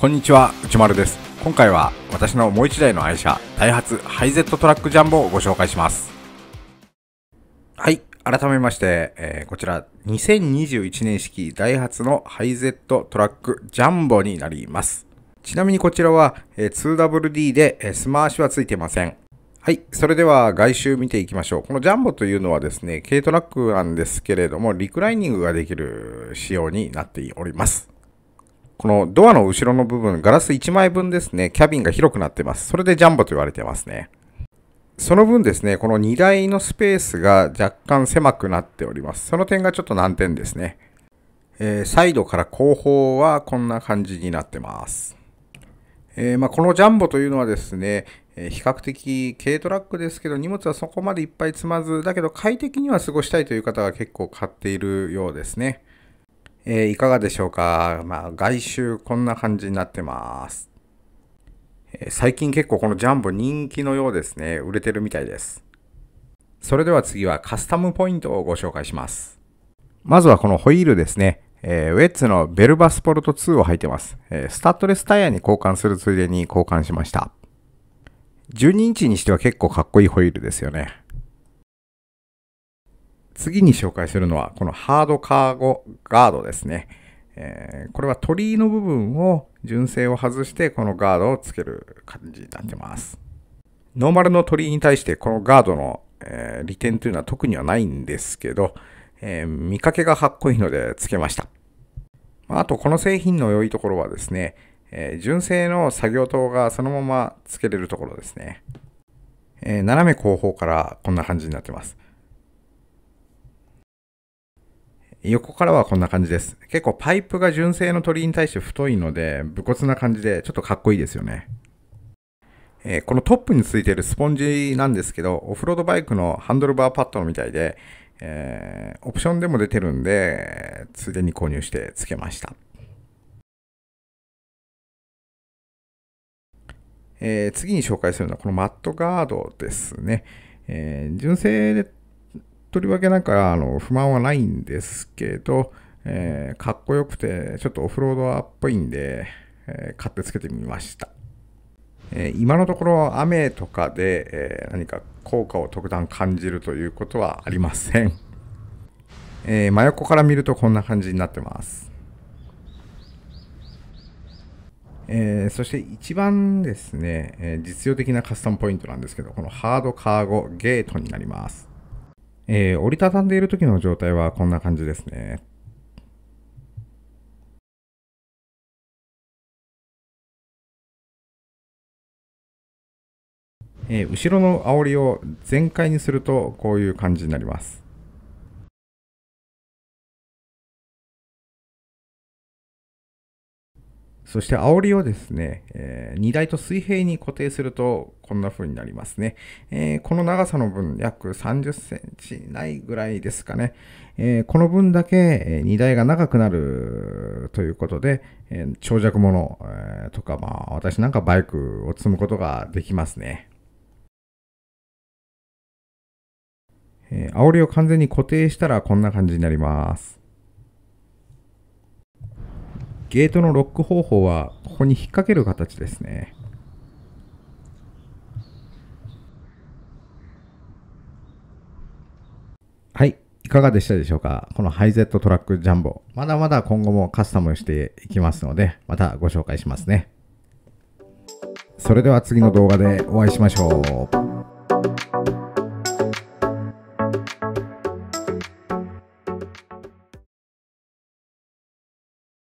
こんにちは、内丸です。今回は私のもう一台の愛車、ダイハツハイゼットトラックジャンボをご紹介します。はい、改めまして、えー、こちら2021年式ダイハツのハイゼットトラックジャンボになります。ちなみにこちらは、えー、2WD で、えー、スマーシュは付いてません。はい。それでは外周見ていきましょう。このジャンボというのはですね、軽トラックなんですけれども、リクライニングができる仕様になっております。このドアの後ろの部分、ガラス1枚分ですね、キャビンが広くなってます。それでジャンボと言われてますね。その分ですね、この荷台のスペースが若干狭くなっております。その点がちょっと難点ですね。えー、サイドから後方はこんな感じになってます。えー、まあ、このジャンボというのはですね、えー、比較的軽トラックですけど荷物はそこまでいっぱい積まず、だけど快適には過ごしたいという方が結構買っているようですね。えー、いかがでしょうかまあ、外周こんな感じになってます。えー、最近結構このジャンボ人気のようですね。売れてるみたいです。それでは次はカスタムポイントをご紹介します。まずはこのホイールですね。えー、ウェッツのベルバスポルト2を履いてます、えー、スタッドレスタイヤに交換するついでに交換しました。12インチにしては結構かっこいいホイールですよね。次に紹介するのは、このハードカーゴガードですね。えー、これは鳥居の部分を純正を外して、このガードをつける感じになってます。ノーマルの鳥居に対して、このガードの、えー、利点というのは特にはないんですけど、えー、見かけがかっこいいのでつけました。あと、この製品の良いところはですね、えー、純正の作業灯がそのままつけれるところですね。えー、斜め後方からこんな感じになってます。横からはこんな感じです。結構パイプが純正の鳥に対して太いので、武骨な感じで、ちょっとかっこいいですよね。えー、このトップについているスポンジなんですけど、オフロードバイクのハンドルバーパッドみたいで、えー、オプションでも出てるんで、ついでに購入して付けました。えー、次に紹介するのはこのマットガードですね。えー、純正とりわけなんかあの不満はないんですけど、えー、かっこよくて、ちょっとオフロードアっぽいんで、えー、買ってつけてみました。えー、今のところ雨とかで、え何か効果を特段感じるということはありません。え真横から見るとこんな感じになってます。えー、そして一番ですね、えー、実用的なカスタムポイントなんですけど、このハードカーゴゲートになります。えー、折りたたんでいる時の状態はこんな感じですね。えー、後ろの煽りを全開にするとこういう感じになります。そして煽りをですね、えー、荷台と水平に固定するとこんな風になりますね。えー、この長さの分約30センチないぐらいですかね。えー、この分だけ荷台が長くなるということで、え長尺物、えとか、まあ私なんかバイクを積むことができますね。えー、煽りを完全に固定したらこんな感じになります。ゲートのロック方法はここに引っ掛ける形ですね。はい。いかがでしたでしょうかこのハイゼットトラックジャンボ。まだまだ今後もカスタムしていきますので、またご紹介しますね。それでは次の動画でお会いしましょう。